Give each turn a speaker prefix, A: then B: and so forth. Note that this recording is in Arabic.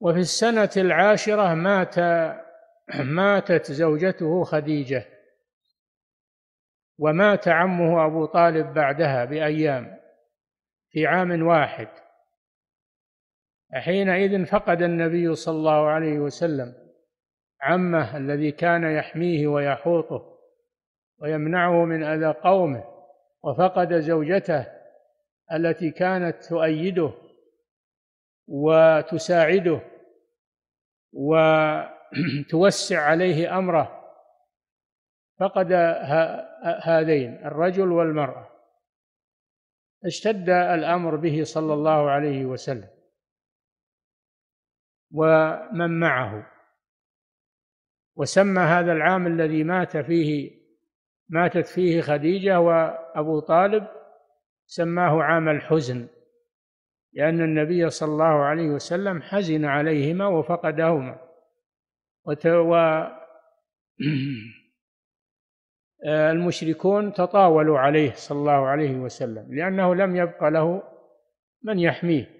A: وفي السنة العاشرة مات ماتت زوجته خديجة ومات عمه أبو طالب بعدها بأيام في عام واحد حينئذ فقد النبي صلى الله عليه وسلم عمه الذي كان يحميه ويحوطه ويمنعه من أذى قومه وفقد زوجته التي كانت تؤيده وتساعده وتوسع عليه امره فقد هذين الرجل والمراه اشتد الامر به صلى الله عليه وسلم ومن معه وسمى هذا العام الذي مات فيه ماتت فيه خديجه وابو طالب سماه عام الحزن لأن النبي صلى الله عليه وسلم حزن عليهما وفقدهما المشركون تطاولوا عليه صلى الله عليه وسلم لأنه لم يبق له من يحميه